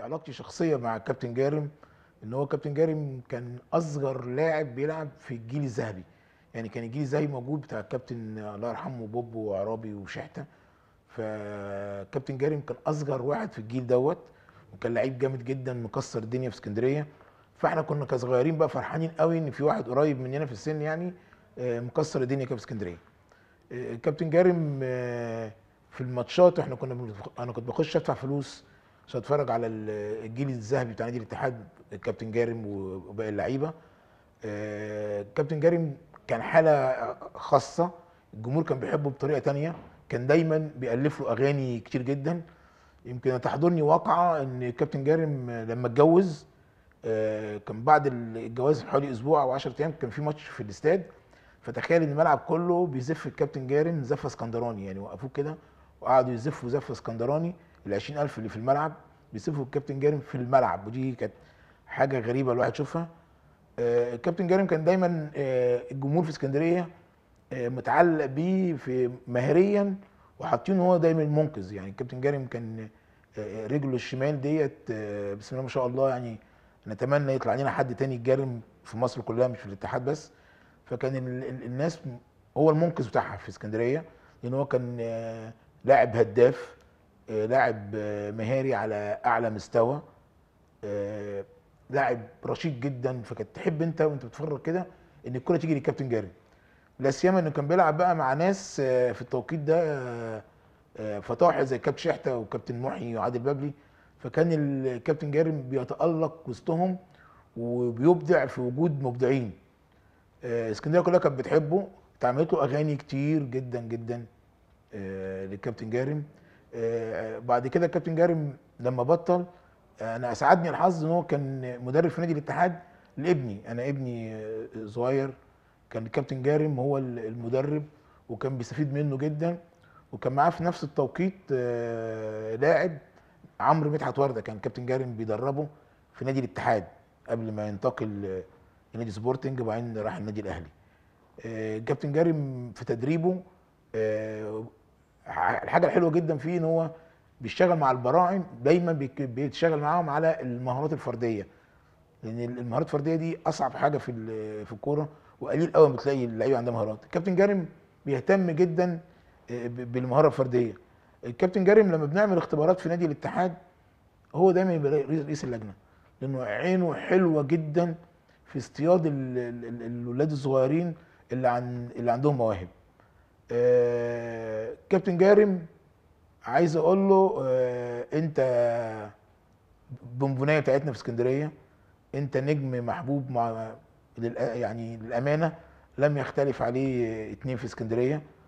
علاقتي شخصيه مع كابتن جارم ان هو كابتن جارم كان اصغر لاعب بيلعب في الجيل الذهبي يعني كان الجيل الذهبي موجود بتاع الكابتن الله يرحمه بوب وعرابي وشحته فكابتن جارم كان اصغر واحد في الجيل دوت وكان لعيب جامد جدا مكسر الدنيا في اسكندريه فاحنا كنا كصغيرين بقى فرحانين قوي ان في واحد قريب مننا في السن يعني آه، مكسر الدنيا كده في اسكندريه آه، كابتن جارم آه، في الماتشات احنا كنا انا كنت بخش ادفع فلوس عشان اتفرج على الجيل الذهبي بتاع نادي الاتحاد الكابتن جارم وباقي اللعيبه آه، الكابتن جارم كان حاله خاصه الجمهور كان بيحبه بطريقه تانية كان دايما بيالف له اغاني كتير جدا يمكن تحضرني واقعه ان الكابتن جارم لما اتجوز آه، كان بعد الجواز بحوالي اسبوع او 10 ايام كان في ماتش في الاستاد فتخيل ان الملعب كله بيزف الكابتن جارم زفه اسكندراني يعني وقفوه كده وقعدوا يزفوا زفه اسكندراني ال 20000 اللي في الملعب بيصفوا الكابتن جارم في الملعب ودي كانت حاجه غريبه الواحد يشوفها آه الكابتن جارم كان دايما آه الجمهور في اسكندريه آه متعلق بيه في مهريا وحاطينه هو دايما المنقذ يعني الكابتن جارم كان آه، رجله الشمال ديت آه، بسم الله ما شاء الله يعني نتمنى يطلع لنا حد تاني جارم في مصر كلها مش في الاتحاد بس فكان الناس هو المنقذ بتاعها في اسكندريه لان هو كان آه، لاعب هداف لاعب آه، مهاري على اعلى مستوى آه، لاعب رشيق جدا فكانت تحب انت وانت بتتفرج كده ان الكره تيجي للكابتن جاري لا سيما انه كان بيلعب بقى مع ناس آه، في التوقيت ده فطاحل زي كابتن شحته وكابتن محي وعادل بابلي فكان الكابتن جاري بيتالق وسطهم وبيبدع في وجود مبدعين اسكندريه كلها كانت بتحبه اتعملت له اغاني كتير جدا جدا للكابتن جارم آه، بعد كده كابتن جارم لما بطل آه، انا اسعدني الحظ ان هو كان مدرب في نادي الاتحاد لابني انا ابني آه، صغير كان الكابتن جارم هو المدرب وكان بيستفيد منه جدا وكان معاه في نفس التوقيت لاعب عمرو مدحت ورده كان كابتن جارم بيدربه في نادي الاتحاد قبل ما ينتقل لنادي سبورتنج وبعدين راح النادي الاهلي كابتن جارم في تدريبه الحاجه الحلوه جدا فيه ان هو بيشتغل مع البراعم دايما بيتشغل معاهم على المهارات الفرديه لان المهارات الفرديه دي اصعب حاجه في في الكوره وقليل قوي بتلاقي اللعيبه عندها مهارات كابتن جارم بيهتم جدا آه، بالمهاره الفرديه الكابتن جارم لما بنعمل اختبارات في نادي الاتحاد هو دايما يبقى رئيس اللجنه لانه عينه حلوه جدا في اصطياد الولاد الصغيرين اللي عن اللي عندهم مواهب آه، كابتن جارم عايز اقول له آه انت بونبونيه بتاعتنا في اسكندريه انت نجم محبوب مع يعني للامانه لم يختلف عليه اتنين في اسكندريه